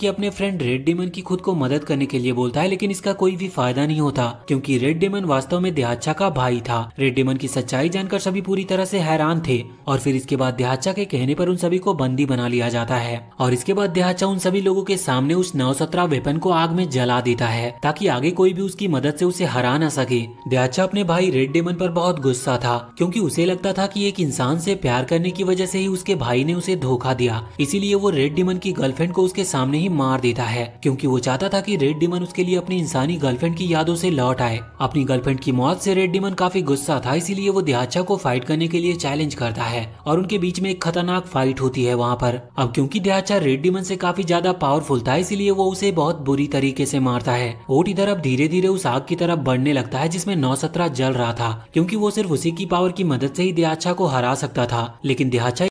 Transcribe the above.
कि अपने friend red daemon की खुद को मदद करने के लिए बोलता है लेकिन इसका कोई भी फायदा नहीं होता क्योंकि रेड डेमन वास्तव में देहाचा का भाई था रेड डेमन की सच्चाई जानकर सभी पूरी तरह से हैरान थे और फिर इसके बाद देहाचा के कहने पर उन सभी को बंदी बना लिया जाता है और इसके बाद देहाचा उन सभी लोगों के सामने उस नौ सत्रह वेपन को आग में जला देता है ताकि आगे कोई भी उसकी मदद ऐसी उसे हरा ना सके देहाचा अपने भाई रेड डेमन पर बहुत गुस्सा था क्यूँकी उसे लगता था की एक इंसान ऐसी प्यार करने की वजह से ही उसके भाई ने उसे धोखा दिया इसीलिए वो रेड डेमन की गर्लफ्रेंड को उसके सामने ही मार देता है क्योंकि वो चाहता था कि रेड डिमन उसके लिए अपनी इंसानी गर्लफ्रेंड की यादों से लौट आए अपनी गर्लफ्रेंड की मौत से रेड डिमन काफी गुस्सा था इसीलिए वो देहाचा को फाइट करने के लिए चैलेंज करता है और उनके बीच में एक खतरनाक फाइट होती है वहाँ पर अब क्योंकि देहाचा रेड डिमन से काफी ज्यादा पावरफुल था इसीलिए वो उसे बहुत बुरी तरीके से मारता है ओट इधर अब धीरे धीरे उस आग की तरफ बढ़ने लगता है जिसमे नौ सत्रह जल रहा था क्यूँकी वो सिर्फ उसी की पावर की मदद से ही देहाचा को हरा सकता था लेकिन देहाचा